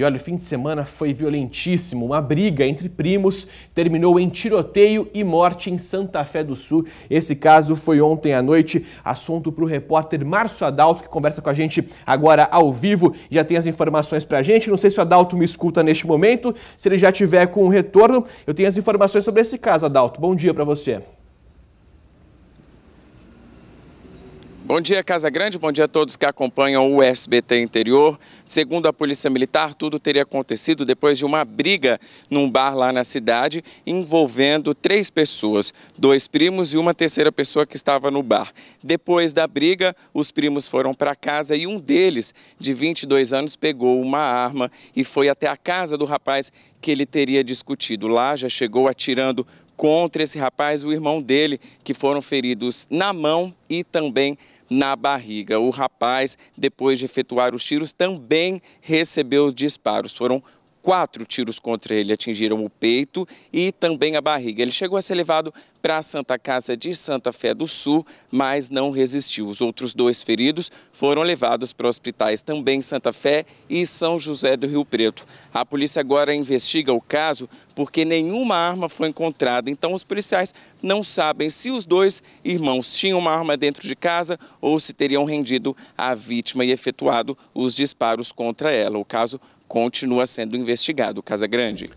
E olha, o fim de semana foi violentíssimo. Uma briga entre primos terminou em tiroteio e morte em Santa Fé do Sul. Esse caso foi ontem à noite. Assunto para o repórter Márcio Adalto, que conversa com a gente agora ao vivo. Já tem as informações para a gente. Não sei se o Adalto me escuta neste momento. Se ele já tiver com o retorno, eu tenho as informações sobre esse caso, Adalto. Bom dia para você. Bom dia, Casa Grande. Bom dia a todos que acompanham o SBT Interior. Segundo a Polícia Militar, tudo teria acontecido depois de uma briga num bar lá na cidade envolvendo três pessoas, dois primos e uma terceira pessoa que estava no bar. Depois da briga, os primos foram para casa e um deles, de 22 anos, pegou uma arma e foi até a casa do rapaz que ele teria discutido. Lá já chegou atirando contra esse rapaz e o irmão dele, que foram feridos na mão e também na barriga. O rapaz, depois de efetuar os tiros, também recebeu disparos. Foram Quatro tiros contra ele atingiram o peito e também a barriga. Ele chegou a ser levado para a Santa Casa de Santa Fé do Sul, mas não resistiu. Os outros dois feridos foram levados para hospitais também Santa Fé e São José do Rio Preto. A polícia agora investiga o caso porque nenhuma arma foi encontrada. Então, os policiais não sabem se os dois irmãos tinham uma arma dentro de casa ou se teriam rendido a vítima e efetuado os disparos contra ela. O caso continua sendo investigado. Casa Grande.